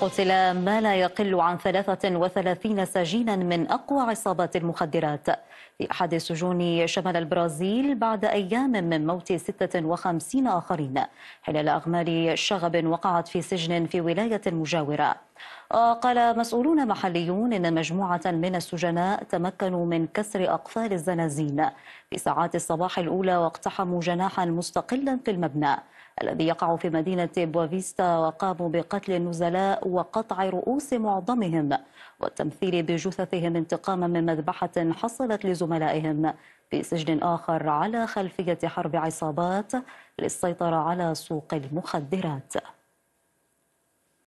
قتل ما لا يقل عن 33 سجينا من أقوى عصابات المخدرات في أحد سجون شمال البرازيل بعد أيام من موت 56 آخرين خلال أغمال شغب وقعت في سجن في ولاية مجاورة قال مسؤولون محليون إن مجموعة من السجناء تمكنوا من كسر أقفال الزنازين في ساعات الصباح الأولى واقتحموا جناحا مستقلا في المبنى الذي يقع في مدينة بوافيستا وقاموا بقتل النزلاء وقطع رؤوس معظمهم والتمثيل بجثثهم انتقاما من مذبحة حصلت لزملائهم في سجن آخر على خلفية حرب عصابات للسيطرة على سوق المخدرات